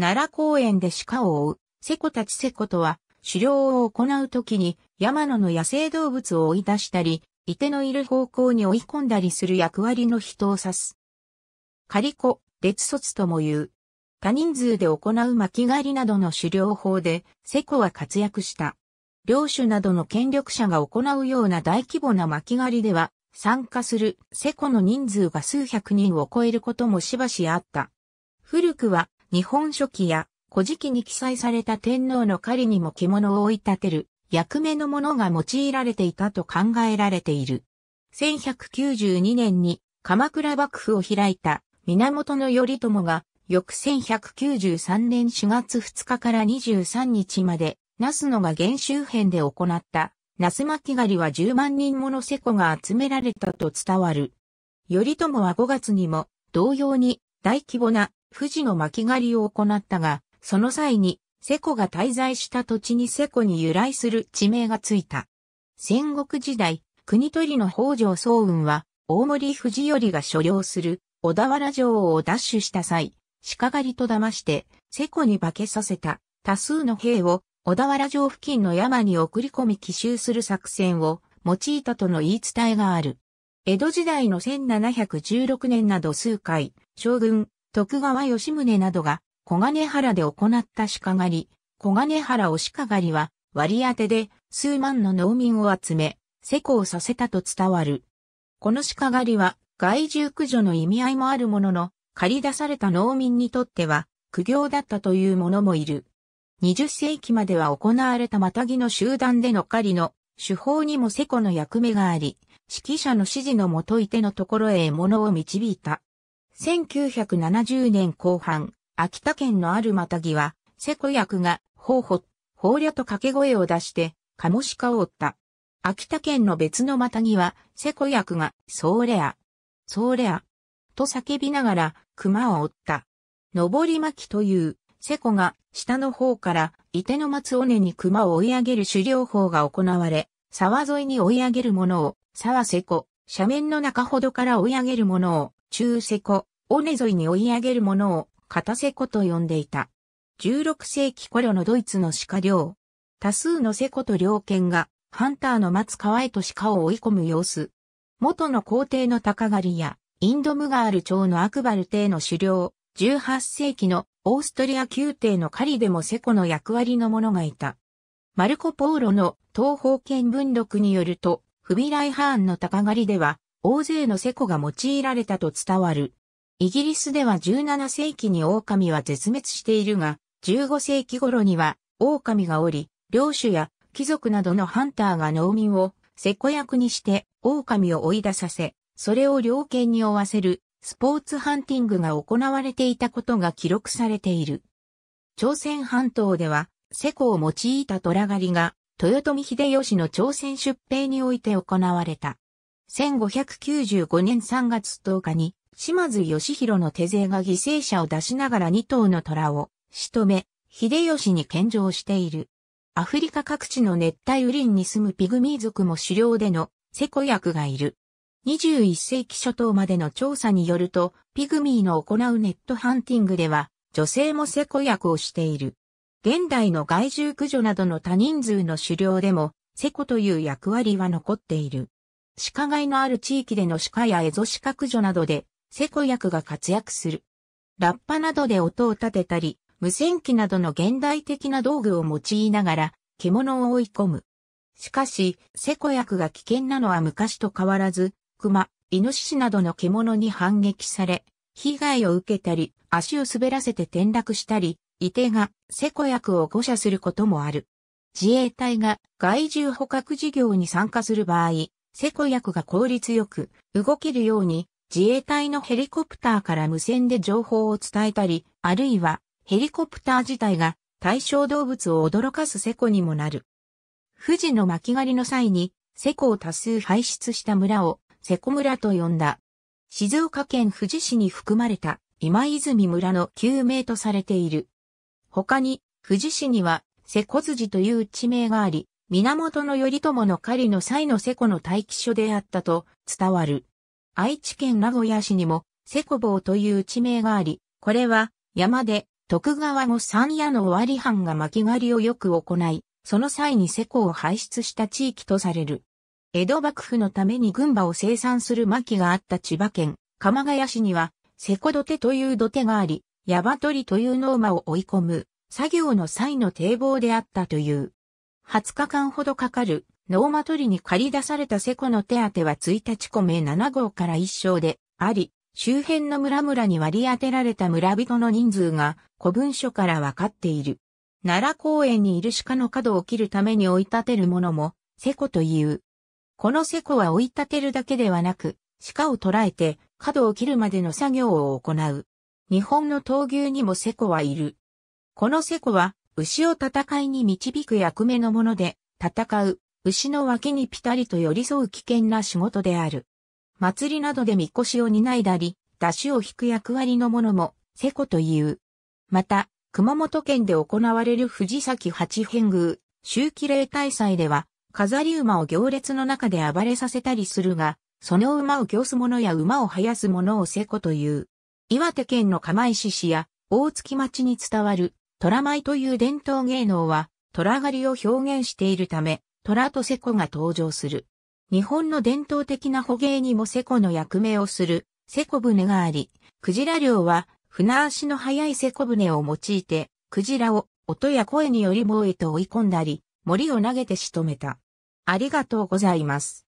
奈良公園で鹿を追う、セコたちセコとは、狩猟を行う時に山野の野生動物を追い出したり、いてのいる方向に追い込んだりする役割の人を指す。仮子、列卒とも言う。多人数で行う巻狩りなどの狩猟法で、セコは活躍した。領主などの権力者が行うような大規模な巻狩りでは、参加するセコの人数が数百人を超えることもしばしあった。古くは日本書紀や古事記に記載された天皇の狩りにも着物を追い立てる役目のものが用いられていたと考えられている。1192年に鎌倉幕府を開いた源頼朝が翌1193年4月2日から23日まで、那須野が原周辺で行った、那須巻狩りは10万人もの瀬古が集められたと伝わる。頼朝は5月にも、同様に大規模な富士の巻狩りを行ったが、その際に、瀬古が滞在した土地に瀬古に由来する地名がついた。戦国時代、国取りの北条早雲は、大森富士よりが所領する小田原城を奪取した際、鹿狩りと騙して、瀬古に化けさせた多数の兵を小田原城付近の山に送り込み奇襲する作戦を用いたとの言い伝えがある。江戸時代の1716年など数回、将軍、徳川吉宗などが小金原で行った鹿狩り、小金原お鹿狩りは割り当てで数万の農民を集め、施工させたと伝わる。この鹿狩りは害獣駆除の意味合いもあるものの、借り出された農民にとっては苦行だったという者もいる。20世紀までは行われたまたぎの集団での狩りの手法にも施工の役目があり、指揮者の指示のもといてのところへ獲物を導いた。1970年後半、秋田県のあるまたぎは、セコ役が、ほうほ、ほうりゃと掛け声を出して、カモシカを追った。秋田県の別のまたぎは、セコ役が、そうれや、そうれや、と叫びながら、熊を追った。登り巻きという、セコが、下の方から、伊手の松尾根に熊を追い上げる狩猟法が行われ、沢沿いに追い上げるものを、沢セコ、斜面の中ほどから追い上げるものを、中セコ、尾根沿いに追い上げるものを、片瀬湖と呼んでいた。16世紀頃のドイツの鹿漁。多数の瀬古と猟犬が、ハンターの待つ川へと鹿を追い込む様子。元の皇帝の鷹狩りや、インドムガール朝のアクバル帝の狩猟、18世紀のオーストリア宮廷の狩りでも瀬古の役割の者がいた。マルコ・ポーロの東方見文録によると、フビライハーンの鷹狩りでは、大勢の瀬古が用いられたと伝わる。イギリスでは17世紀に狼は絶滅しているが、15世紀頃には狼がおり、領主や貴族などのハンターが農民をせこ役にして狼を追い出させ、それを猟犬に追わせるスポーツハンティングが行われていたことが記録されている。朝鮮半島では、セコを用いた虎狩りが、豊臣秀吉の朝鮮出兵において行われた。1595年3月10日に、島津義弘の手勢が犠牲者を出しながら2頭の虎を仕留め、秀吉に献上している。アフリカ各地の熱帯雨林に住むピグミー族も狩猟でのセコ薬がいる。21世紀初頭までの調査によると、ピグミーの行うネットハンティングでは、女性もセコ薬をしている。現代の害獣駆除などの多人数の狩猟でも、セコという役割は残っている。鹿害のある地域での鹿やエゾ鹿駆除などで、セコ薬が活躍する。ラッパなどで音を立てたり、無線機などの現代的な道具を用いながら、獣を追い込む。しかし、セコ薬が危険なのは昔と変わらず、熊、イノシシなどの獣に反撃され、被害を受けたり、足を滑らせて転落したり、伊手がセコ薬を誤射することもある。自衛隊が害獣捕獲事業に参加する場合、セコ薬が効率よく動けるように自衛隊のヘリコプターから無線で情報を伝えたり、あるいはヘリコプター自体が対象動物を驚かすセコにもなる。富士の巻狩りの際に、セコを多数排出した村をセコ村と呼んだ。静岡県富士市に含まれた今泉村の旧名とされている。他に、富士市にはセコ辻という地名があり、源頼朝の狩りの際のセコの待機所であったと伝わる。愛知県名古屋市にも、セコボウという地名があり、これは、山で、徳川後三夜の終わり藩が巻狩りをよく行い、その際にセコを排出した地域とされる。江戸幕府のために群馬を生産する巻があった千葉県、鎌ヶ谷市には、セコ土手という土手があり、ヤバトリという農馬を追い込む、作業の際の堤防であったという。20日間ほどかかるノーマ取りに借り出されたセコの手当は1日米7号から1章であり、周辺の村々に割り当てられた村人の人数が古文書から分かっている。奈良公園にいる鹿の角を切るために追い立てるものも、セコという。このセコは追い立てるだけではなく、鹿を捕らえて角を切るまでの作業を行う。日本の闘牛にもセコはいる。このセコは、牛を戦いに導く役目のもので、戦う、牛の脇にぴたりと寄り添う危険な仕事である。祭りなどでみこしを担いだり、出汁を引く役割のものも、セコという。また、熊本県で行われる藤崎八変宮、周期霊大祭では、飾り馬を行列の中で暴れさせたりするが、その馬を行す者や馬を生やす者をセコという。岩手県の釜石市や大月町に伝わる虎舞という伝統芸能は虎狩りを表現しているため、虎とセコが登場する。日本の伝統的な捕鯨にもセコの役目をする、セコ船があり、クジラ漁は、船足の速いセコ船を用いて、クジラを音や声により棒へと追い込んだり、森を投げて仕留めた。ありがとうございます。